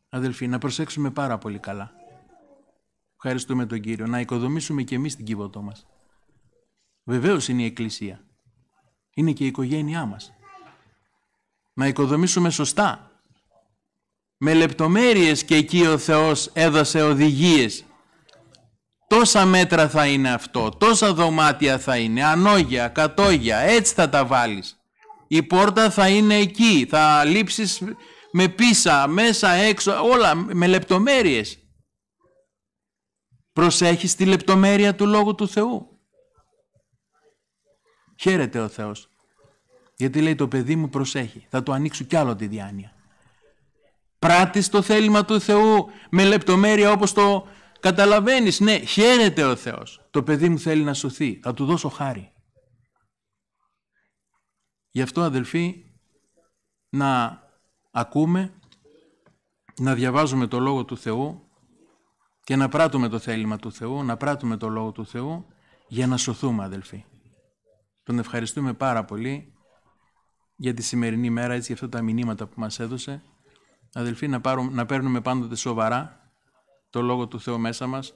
αδελφοί, να προσέξουμε πάρα πολύ καλά. Ευχαριστούμε τον Κύριο. Να οικοδομήσουμε και εμείς την κύβωτό μας. Βεβαίως είναι η Εκκλησία. Είναι και η οικογένειά μας. Να οικοδομήσουμε σωστά. Με λεπτομέρειες και εκεί ο Θεός έδωσε οδηγίες Τόσα μέτρα θα είναι αυτό, τόσα δωμάτια θα είναι, ανώγια, κατόγια, έτσι θα τα βάλεις. Η πόρτα θα είναι εκεί, θα λείψεις με πίσα, μέσα, έξω, όλα με λεπτομέρειες. Προσέχεις τη λεπτομέρεια του Λόγου του Θεού. Χαίρεται ο Θεός. Γιατί λέει το παιδί μου προσέχει, θα το ανοίξω κι άλλο τη διάνοια. Πράττεις το θέλημα του Θεού με λεπτομέρεια όπως το Καταλαβαίνεις, ναι, χαίρεται ο Θεός. Το παιδί μου θέλει να σωθεί. Θα του δώσω χάρη. Γι' αυτό αδελφοί, να ακούμε, να διαβάζουμε το Λόγο του Θεού και να πράττουμε το θέλημα του Θεού, να πράττουμε το Λόγο του Θεού για να σωθούμε αδελφοί. Τον ευχαριστούμε πάρα πολύ για τη σημερινή μέρα, έτσι για αυτά τα μηνύματα που μας έδωσε. Αδελφοί, να, πάρουμε, να παίρνουμε πάντοτε σοβαρά το Λόγο του Θεού μέσα μας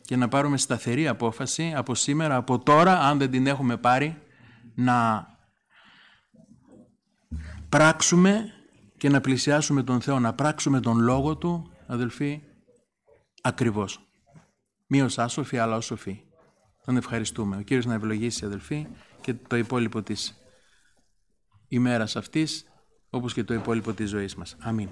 και να πάρουμε σταθερή απόφαση από σήμερα, από τώρα, αν δεν την έχουμε πάρει, να πράξουμε και να πλησιάσουμε τον Θεό, να πράξουμε τον Λόγο Του, αδελφοί, ακριβώς. Μη ως άσοφοι, αλλά ως σοφοί. Τον ευχαριστούμε. Ο Κύριος να ευλογήσει, αδελφοί, και το υπόλοιπο της ημέρας αυτής, όπως και το υπόλοιπο της ζωής μας. Αμήν.